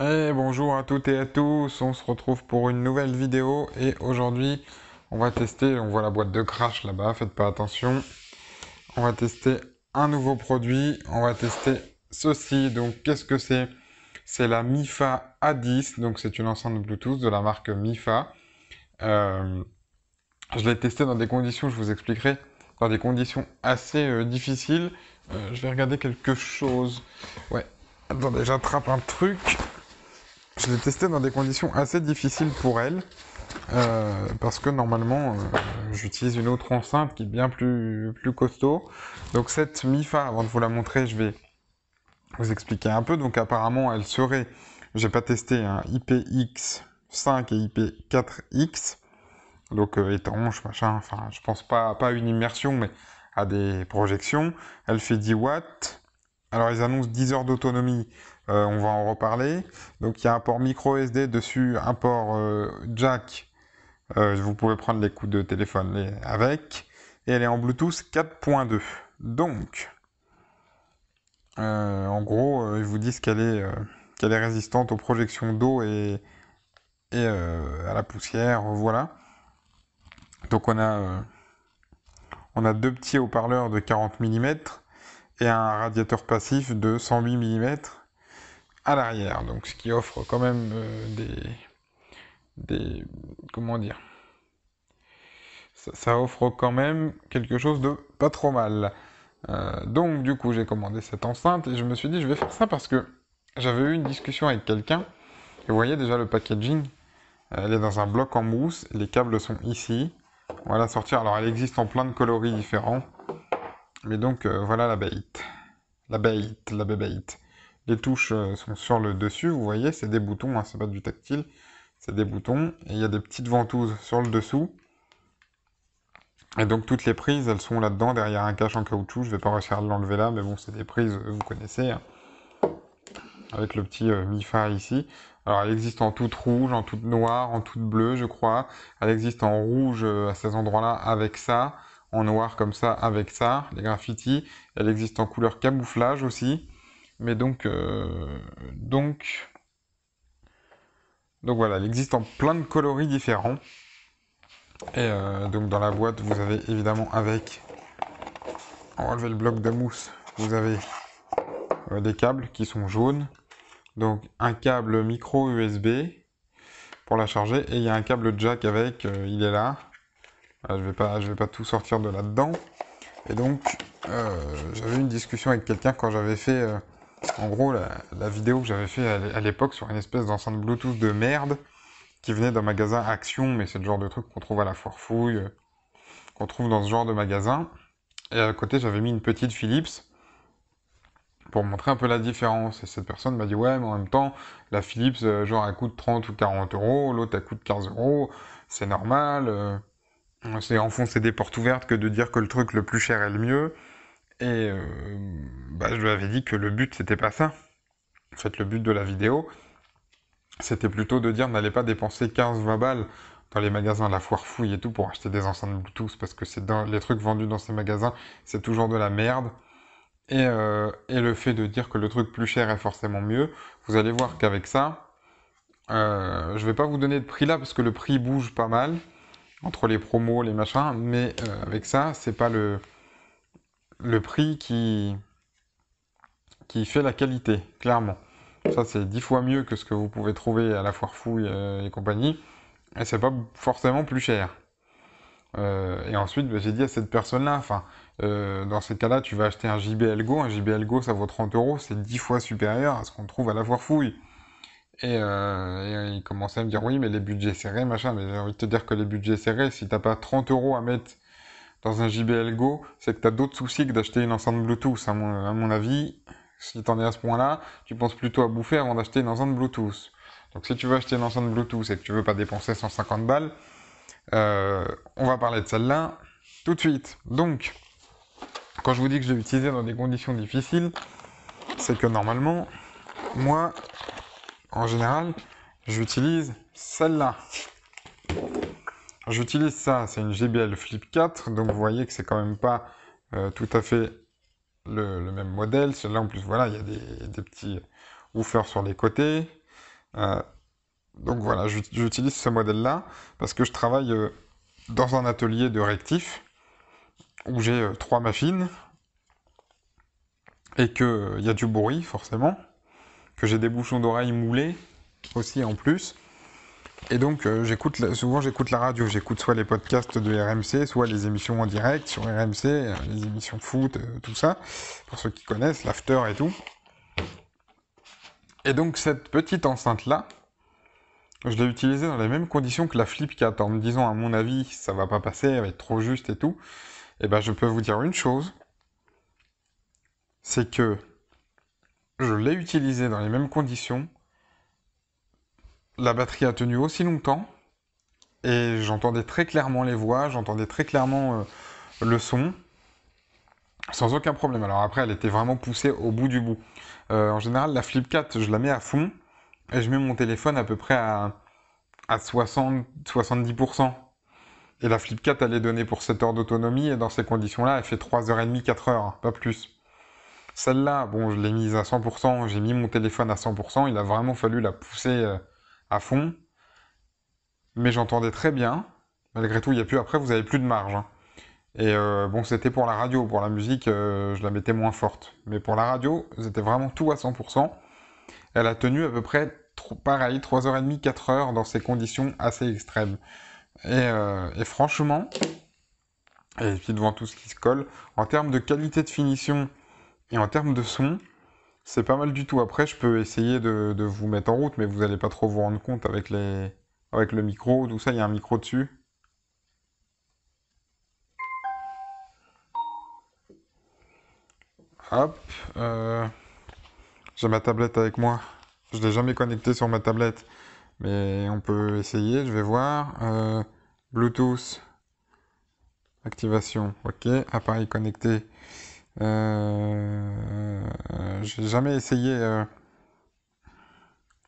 Et bonjour à toutes et à tous, on se retrouve pour une nouvelle vidéo et aujourd'hui on va tester, on voit la boîte de crash là-bas, faites pas attention, on va tester un nouveau produit, on va tester ceci, donc qu'est-ce que c'est C'est la MIFA A10, donc c'est une enceinte Bluetooth de la marque MIFA. Euh, je l'ai testé dans des conditions, je vous expliquerai, dans des conditions assez euh, difficiles. Euh, je vais regarder quelque chose. Ouais, attendez, j'attrape un truc. Je l'ai testé dans des conditions assez difficiles pour elle. parce que normalement, j'utilise une autre enceinte qui est bien plus, plus costaud. Donc cette MIFA, avant de vous la montrer, je vais vous expliquer un peu. Donc apparemment, elle serait, j'ai pas testé, un IPX 5 et IP4X. Donc étanche, machin, enfin je pense pas, à une immersion, mais à des projections. Elle fait 10 watts. Alors ils annoncent 10 heures d'autonomie, euh, on va en reparler. Donc il y a un port micro SD dessus, un port euh, jack. Euh, vous pouvez prendre les coups de téléphone avec. Et elle est en Bluetooth 4.2. Donc, en gros, ils vous disent qu'elle est, qu'elle est résistante aux projections d'eau et, et euh, à la poussière, voilà. Donc on a, euh, on a deux petits haut-parleurs de 40 mm et un radiateur passif de 108 mm à l'arrière, donc ce qui offre quand même euh, des, des comment dire ça, offre quand même quelque chose de pas trop mal. donc du coup j'ai commandé cette enceinte et je me suis dit je vais faire ça parce que j'avais eu une discussion avec quelqu'un et vous voyez déjà le packaging elle est dans un bloc en mousse. Les câbles sont ici. On va la sortir. Alors, elle existe en plein de coloris différents. Mais donc, euh, voilà la Bait. La Bait, la Bait. Les touches euh, sont sur le dessus. Vous voyez, c'est des boutons. Hein, c'est pas du tactile. C'est des boutons. Et il y a des petites ventouses sur le dessous. Et donc, toutes les prises, elles sont là-dedans, derrière un cache en caoutchouc. Je vais pas réussir à l'enlever là. Mais bon, c'est des prises, vous connaissez. Hein avec le petit mi euh, MIFA ici. Alors elle existe en toute rouge, en toute noire, en toute bleue je crois. Elle existe en rouge euh, à ces endroits-là avec ça, en noir comme ça avec ça, les graffitis. Elle existe en couleur camouflage aussi. Mais donc, euh, donc, donc voilà, elle existe en plein de coloris différents. Et donc dans la boîte, vous avez évidemment avec, on va enlever le bloc de mousse, vous avez des câbles qui sont jaunes, donc un câble micro USB pour la charger et il y a un câble jack avec, euh, il est là. je vais vais pas tout sortir de là-dedans. Et donc euh, j'avais une discussion avec quelqu'un quand j'avais fait, euh, en gros la, la vidéo que j'avais fait à l'époque sur une espèce d'enceinte Bluetooth de merde qui venait d'un magasin Action, mais c'est le genre de truc qu'on trouve à la foire fouille, qu'on trouve dans ce genre de magasin. Et à côté j'avais mis une petite Philips pour montrer un peu la différence. Et cette personne m'a dit ouais, mais en même temps, la Philips, euh, genre, elle coûte 30 ou 40 euros, l'autre, elle coûte 15 euros, c'est normal. Euh, c'est enfoncer des portes ouvertes que de dire que le truc le plus cher est le mieux. Et euh, bah, je lui avais dit que le but, c'était pas ça. En fait, le but de la vidéo, c'était plutôt de dire n'allez pas dépenser 15-20 balles dans les magasins la foire fouille et tout pour acheter des enceintes Bluetooth parce que c'est dans les trucs vendus dans ces magasins, c'est toujours de la merde. Euh, et, le fait de dire que le truc plus cher est forcément mieux, vous allez voir qu'avec ça, euh, je ne vais pas vous donner de prix là parce que le prix bouge pas mal entre les promos, les machins, mais euh, avec ça, c'est pas le, prix qui, qui fait la qualité, clairement. Ça, c'est dix fois mieux que ce que vous pouvez trouver à la foire fouille et compagnie, et c'est pas forcément plus cher. Euh, et ensuite, bah, j'ai dit à cette personne-là, enfin, euh, dans ces cas-là, tu vas acheter un JBL Go. Un JBL Go, ça vaut 30 euros, c'est 10 fois supérieur à ce qu'on trouve à la voir fouille. Et, euh, il commençait à me dire, oui, mais les budgets serrés, machin. Mais j'ai envie de te dire que les budgets serrés, si t'as pas 30 euros à mettre dans un JBL Go, c'est que t'as d'autres soucis que d'acheter une enceinte Bluetooth, à mon, à mon avis. Si t'en es à ce point-là, tu penses plutôt à bouffer avant d'acheter une enceinte Bluetooth. Donc si tu veux acheter une enceinte Bluetooth et que tu veux pas dépenser 150 balles, euh, on va parler de celle-là tout de suite. Donc, quand je vous dis que je vais l'utiliser dans des conditions difficiles, c'est que normalement, moi, en général, j'utilise celle-là. J'utilise ça, c'est une GBL Flip 4, donc vous voyez que c'est quand même pas euh, tout à fait le, même modèle. Celle-là, en plus, voilà, il y a des, petits woofers sur les côtés. Euh, donc voilà, j'utilise ce modèle-là parce que je travaille euh, dans un atelier de rectif où j'ai euh, trois machines et qu'il euh, y a du bruit forcément, que j'ai des bouchons d'oreilles moulés aussi en plus. Et donc j'écoute souvent j'écoute la radio, j'écoute soit les podcasts de RMC, soit les émissions en direct sur RMC, les émissions foot, tout ça, pour ceux qui connaissent, l'after et tout. Et donc cette petite enceinte là, je l'ai utilisé dans les mêmes conditions que la Flip 4. en me disant à mon avis ça va pas passer, elle va être trop juste et tout. Et eh ben je peux vous dire une chose, c'est que je l'ai utilisé dans les mêmes conditions, la batterie a tenu aussi longtemps, et j'entendais très clairement les voix, j'entendais très clairement euh, le son, sans aucun problème. Alors après elle était vraiment poussée au bout du bout. Euh, en général la Flip 4, je la mets à fond, et je mets mon téléphone à peu près à, à 60, 70%. Et la Flip 4, elle est donnée pour 7 heures d'autonomie, et dans ces conditions-là, elle fait 3h30, 4 heures, pas plus. Celle-là, bon, je l'ai mise à 100%, j'ai mis mon téléphone à 100%, il a vraiment fallu la pousser euh, à fond. Mais j'entendais très bien. Malgré tout, il n'y a plus, après, vous avez plus de marge. Hein. Et euh, bon, c'était pour la radio, pour la musique, euh, je la mettais moins forte. Mais pour la radio, c'était vraiment tout à 100%. Elle a tenu à peu près pareil, 3h30, 4h dans ces conditions assez extrêmes. Euh, et, franchement, et puis devant tout ce qui se colle, en termes de qualité de finition et en termes de son, c'est pas mal du tout. Après, je peux essayer de, vous mettre en route, mais vous n'allez pas trop vous rendre compte avec, les, avec le micro. Tout ça, il y a un micro dessus. Hop. Euh, j'ai ma tablette avec moi. Je l'ai jamais connecté sur ma tablette, mais on peut essayer, je vais voir. Euh, Bluetooth, activation, ok, appareil connecté. Je euh, n'ai euh, j'ai jamais essayé de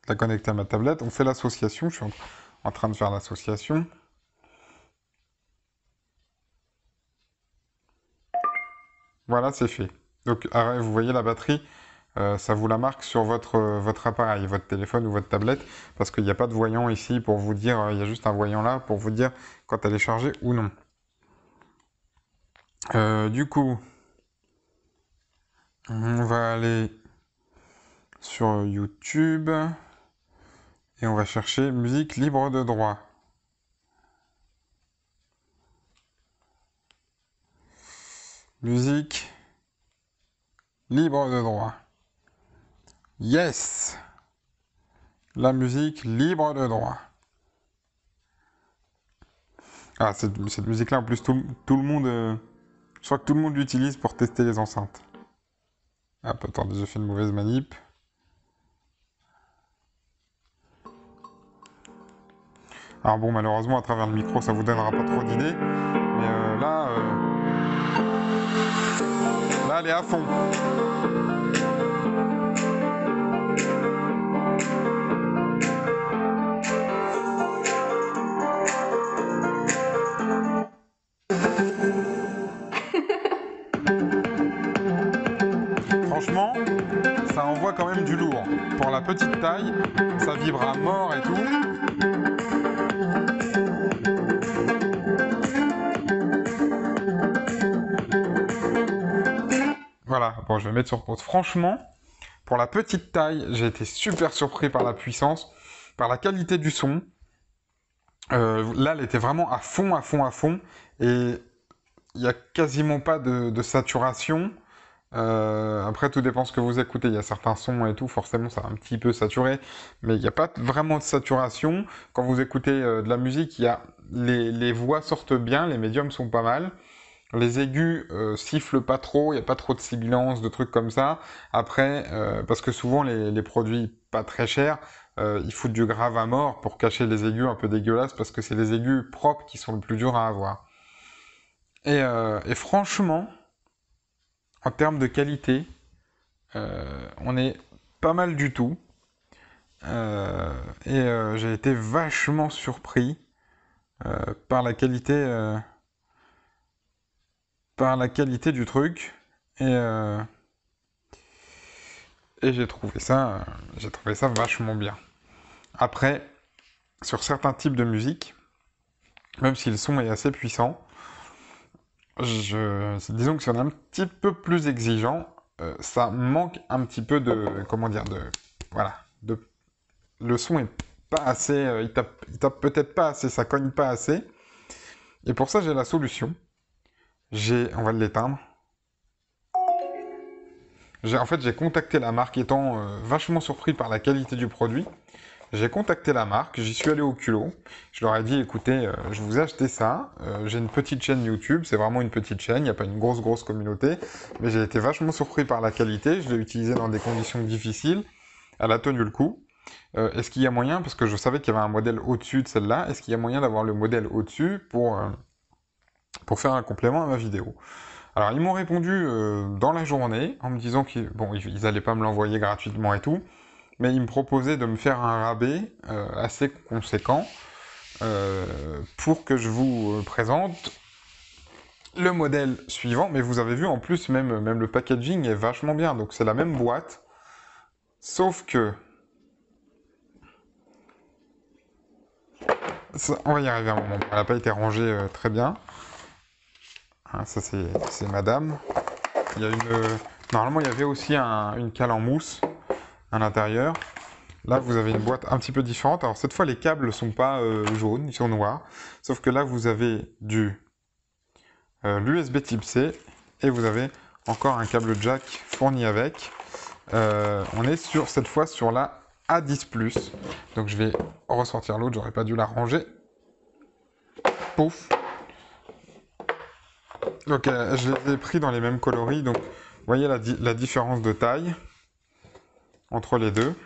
la connecter à ma tablette. On fait l'association, je suis en train de faire l'association. Voilà, c'est fait. Donc, vous voyez la batterie euh, ça vous la marque sur votre, votre appareil, votre téléphone ou votre tablette, parce qu'il n'y a pas de voyant ici pour vous dire, euh, il y a juste un voyant là pour vous dire quand elle est chargée ou non. Euh, du coup, on va aller sur YouTube et on va chercher musique libre de droit. Musique libre de droit. Yes. La musique libre de droit. Ah, cette, musique-là, en plus, tout, le monde. Euh, je crois que tout le monde l'utilise pour tester les enceintes. Ah, attendez, j'ai fait une mauvaise manip. Alors bon, malheureusement, à travers le micro, ça vous donnera pas trop d'idées. Mais euh, là, euh, là, elle est à fond. franchement, ça envoie quand même du lourd. Pour la petite taille, ça vibre à mort et tout. Voilà, bon, je vais mettre sur pause. Franchement, pour la petite taille, j'ai été super surpris par la puissance, par la qualité du son. Euh, là, elle était vraiment à fond, à fond, à fond. Et il n'y a quasiment pas de saturation. Euh, après, tout dépend ce que vous écoutez. Il y a certains sons et tout, forcément, ça a un petit peu saturé. Mais il n'y a pas vraiment de saturation. Quand vous écoutez euh, de la musique, il y a les, voix sortent bien, les médiums sont pas mal. Les aigus euh, sifflent pas trop, il n'y a pas trop de sibilance, de trucs comme ça. Après, parce que souvent, les, produits pas très chers, ils foutent du grave à mort pour cacher les aigus un peu dégueulasses, parce que c'est les aigus propres qui sont le plus dur à avoir. et franchement, en termes de qualité, euh, on est pas mal du tout. Euh, et euh, j'ai été vachement surpris par la qualité, par la qualité du truc. Et, et j'ai trouvé ça, j'ai trouvé ça vachement bien. Après, sur certains types de musique, même si le son est assez puissant, je, disons que c'est un petit peu plus exigeant, euh, ça manque un petit peu de, comment dire, de, voilà, le son est pas assez, euh, il tape, peut-être pas assez, ça cogne pas assez. Et pour ça, j'ai la solution. J'ai, on va l'éteindre. En fait, j'ai contacté la marque étant euh, vachement surpris par la qualité du produit. J'ai contacté la marque, j'y suis allé au culot. Je leur ai dit, écoutez, euh, je vous ai acheté ça. Euh, j'ai une petite chaîne YouTube, c'est vraiment une petite chaîne, il n'y a pas une grosse, grosse communauté. Mais j'ai été vachement surpris par la qualité. Je l'ai utilisé dans des conditions difficiles. Elle a tenu le coup. Euh, est-ce qu'il y a moyen, parce que je savais qu'il y avait un modèle au-dessus de celle-là, est-ce qu'il y a moyen d'avoir le modèle au-dessus pour, pour faire un complément à ma vidéo Alors, ils m'ont répondu dans la journée en me disant qu'ils bon, ils n'allaient pas me l'envoyer gratuitement et tout mais il me proposait de me faire un rabais euh, assez conséquent euh, pour que je vous euh, présente le modèle suivant. Mais vous avez vu, en plus, même, même le packaging est vachement bien. Donc c'est la même boîte, sauf que... on va y arriver à un moment. Elle n'a pas été rangée très bien. Hein, ça, c'est madame. Normalement, il y avait aussi une cale en mousse l'intérieur. Là, vous avez une boîte un petit peu différente. Alors, cette fois, les câbles ne sont pas euh, jaunes, ils sont noirs. Sauf que là, vous avez du euh, l'USB type C et vous avez encore un câble jack fourni avec. Euh, on est sur cette fois sur la A10+. Donc, je vais ressortir l'autre. J'aurais pas dû la ranger. Pouf. Donc, je les ai pris dans les mêmes coloris. Donc, voyez la différence de taille entre les deux.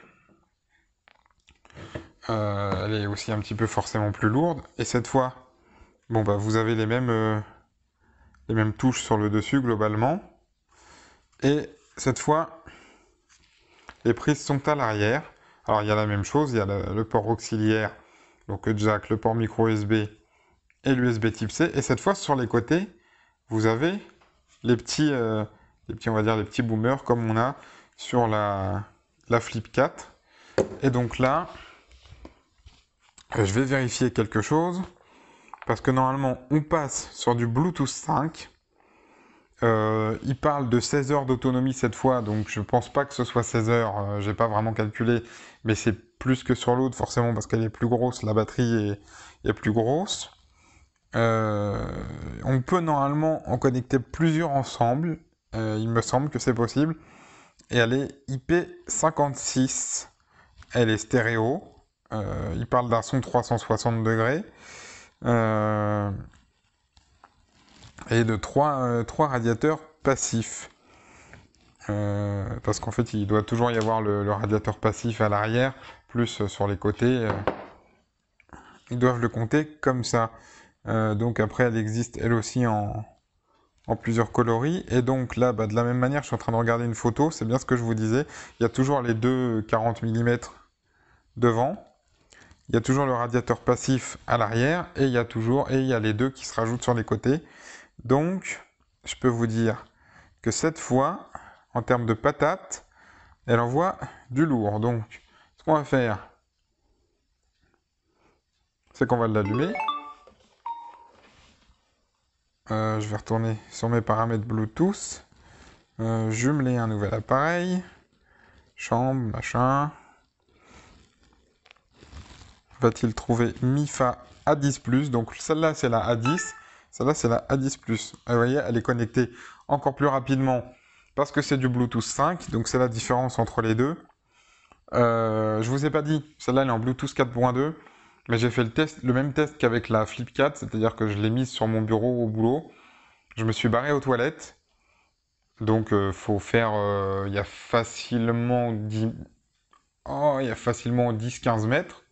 Euh, elle est aussi un petit peu forcément plus lourde. Et cette fois, bon bah vous avez les mêmes, euh, les mêmes touches sur le dessus globalement. Et cette fois, les prises sont à l'arrière. Alors il y a la même chose, il y a le port auxiliaire, donc jack, le port micro USB et l'USB type C. Et cette fois, sur les côtés, vous avez euh, les petits, on va dire, les petits boomers comme on a sur la, la flip 4. Et donc là, euh, je vais vérifier quelque chose. Parce que normalement, on passe sur du Bluetooth 5. Euh, il parle de 16 heures d'autonomie cette fois, donc je pense pas que ce soit 16 heures, euh, j'ai pas vraiment calculé, mais c'est plus que sur l'autre forcément parce qu'elle est plus grosse, la batterie est, plus grosse. on peut normalement en connecter plusieurs ensemble, il me semble que c'est possible et elle est IP56. Elle est stéréo. Euh, il parle d'un son 360 degrés. Euh, et de trois euh, radiateurs passifs. parce qu'en fait, il doit toujours y avoir le radiateur passif à l'arrière, plus sur les côtés. ils doivent le compter comme ça. donc après, elle existe elle aussi en, en plusieurs coloris. Et donc là, bah, de la même manière, je suis en train de regarder une photo, c'est bien ce que je vous disais. Il y a toujours les deux 40 mm devant, il y a toujours le radiateur passif à l'arrière, et il y a toujours, et il y a les deux qui se rajoutent sur les côtés. Donc, je peux vous dire que cette fois, en termes de patates, elle envoie du lourd. Donc, ce qu'on va faire, c'est qu'on va l'allumer. Euh, je vais retourner sur mes paramètres Bluetooth, euh, jumeler un nouvel appareil, chambre, machin. Va-t-il trouver MIFA A10 Donc celle-là, c'est la A10. Celle-là, c'est la A10 vous voyez, elle est connectée encore plus rapidement parce que c'est du Bluetooth 5. Donc c'est la différence entre les deux. Euh, je vous ai pas dit, celle-là, elle est en Bluetooth 4.2. Mais j'ai fait le même test qu'avec la 4, c'est-à-dire que je l'ai mise sur mon bureau au boulot. Je me suis barré aux toilettes. Donc euh, faut faire euh, il y a facilement 10 il y facilement 10 15 mètres.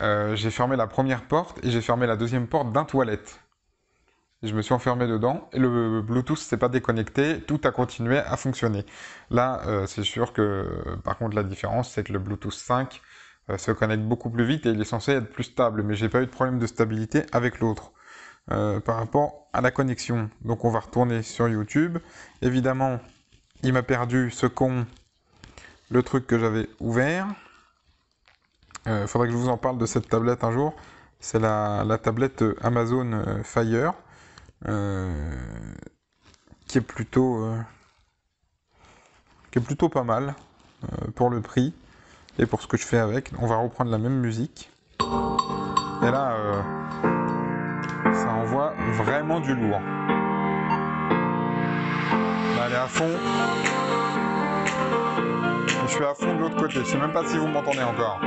Euh, j'ai fermé la première porte et j'ai fermé la deuxième porte d'un toilette. je me suis enfermé dedans et le Bluetooth s'est pas déconnecté, tout a continué à fonctionner. Là, c'est sûr que par contre la différence c'est que le Bluetooth 5 se euh, connecte beaucoup plus vite et il est censé être plus stable. Mais j'ai pas eu de problème de stabilité avec l'autre euh, par rapport à la connexion. Donc on va retourner sur YouTube. Évidemment, il m'a perdu ce con, le truc que j'avais ouvert. Il euh, faudrait que je vous en parle de cette tablette un jour. C'est la, tablette Amazon Fire, qui est plutôt, qui est plutôt pas mal pour le prix. Et pour ce que je fais avec, on va reprendre la même musique. Et là, euh, ça envoie vraiment du lourd. Là, elle est à fond. je suis à fond de l'autre côté. Je sais même pas si vous m'entendez encore.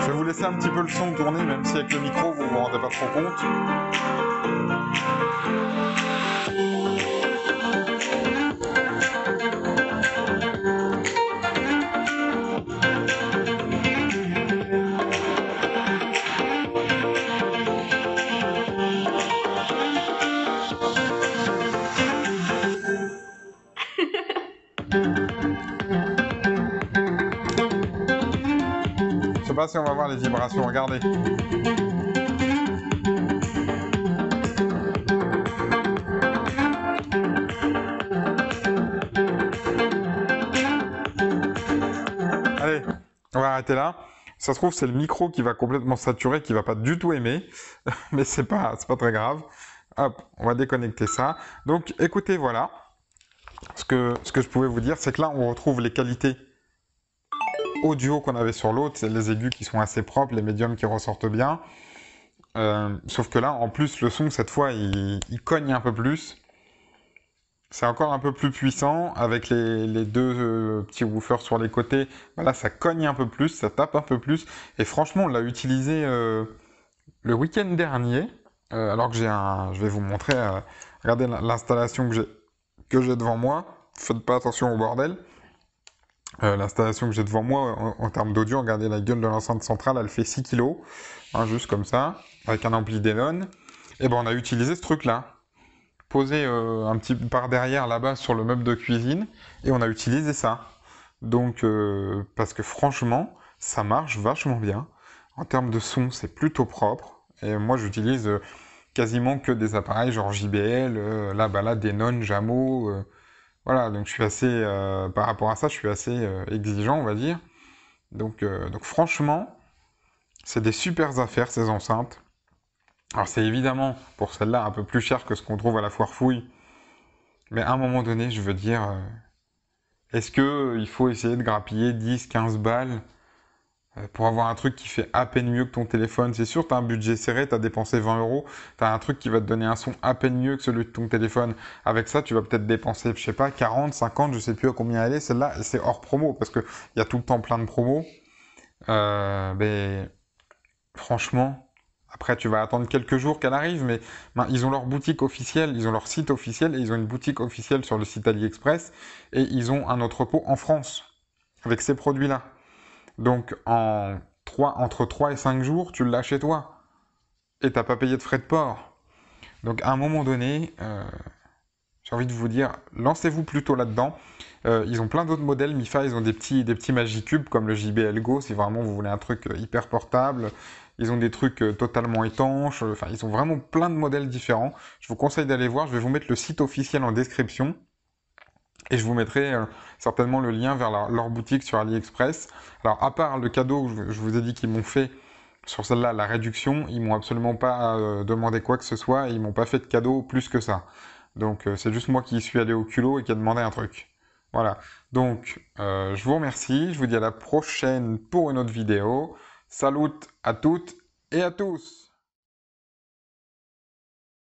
Je vais vous laisser un petit peu le son tourner, même si avec le micro, vous vous rendez pas trop compte. on va voir les vibrations, regardez. Allez, on va arrêter là. Ça se trouve, c'est le micro qui va complètement saturer, qui va pas du tout aimer, mais c'est pas, pas très grave. Hop, on va déconnecter ça. Donc, écoutez, voilà. Ce que, ce que je pouvais vous dire, c'est que là, on retrouve les qualités audio qu'on avait sur l'autre, c'est les aigus qui sont assez propres, les médiums qui ressortent bien. Euh, sauf que là, en plus, le son, cette fois, il, cogne un peu plus. C'est encore un peu plus puissant avec les, deux euh, petits woofers sur les côtés. Voilà, ça cogne un peu plus, ça tape un peu plus. Et franchement, on l'a utilisé euh, le week-end dernier. alors que j'ai un. Je vais vous montrer. regardez l'installation que j'ai devant moi. Faites pas attention au bordel. Euh, l'installation que j'ai devant moi, en, termes d'audio, regardez la gueule de l'enceinte centrale, elle fait 6 kg, hein, juste comme ça, avec un ampli Denon. Et eh ben on a utilisé ce truc-là, posé euh, un petit par derrière là-bas sur le meuble de cuisine, et on a utilisé ça. Donc, euh, parce que franchement, ça marche vachement bien. En termes de son, c'est plutôt propre. Et moi, j'utilise quasiment que des appareils genre JBL, là-bas, là, Denon, Jamo voilà, donc je suis assez, euh, par rapport à ça, je suis assez euh, exigeant, on va dire. Donc, euh, donc franchement, c'est des super affaires ces enceintes. Alors c'est évidemment pour celle-là un peu plus cher que ce qu'on trouve à la foire fouille. Mais à un moment donné, je veux dire, est-ce qu'il faut essayer de grappiller 10, 15 balles euh, pour avoir un truc qui fait à peine mieux que ton téléphone. C'est sûr, tu as un budget serré, tu as dépensé 20 euros, tu as un truc qui va te donner un son à peine mieux que celui de ton téléphone. Avec ça, tu vas peut-être dépenser, je sais pas, 40, 50, je sais plus à combien elle est, celle-là, c'est hors promo, parce qu'il y a tout le temps plein de promos. mais euh, ben, franchement, après, tu vas attendre quelques jours qu'elle arrive, mais ben, ils ont leur boutique officielle, ils ont leur site officiel, et ils ont une boutique officielle sur le site AliExpress, et ils ont un entrepôt en France, avec ces produits-là. Donc en 3, entre 3 et 5 jours, tu l'as chez toi. Et t'as pas payé de frais de port. Donc à un moment donné, euh, j'ai envie de vous dire, lancez-vous plutôt là-dedans. Euh, ils ont plein d'autres modèles, MIFA, ils ont des petits, des comme le JBL Go, si vraiment vous voulez un truc euh, hyper portable. Ils ont des trucs totalement étanches, enfin ils ont vraiment plein de modèles différents. Je vous conseille d'aller voir, je vais vous mettre le site officiel en description. Et je vous mettrai euh, certainement le lien vers leur boutique sur AliExpress. Alors, à part le cadeau que je vous ai dit qu'ils m'ont fait sur celle-là, la réduction, ils m'ont absolument pas euh, demandé quoi que ce soit et ils m'ont pas fait de cadeau plus que ça. Donc, euh, c'est juste moi qui suis allé au culot et qui a demandé un truc. Voilà. Donc, je vous remercie. Je vous dis à la prochaine pour une autre vidéo. Salut à toutes et à tous.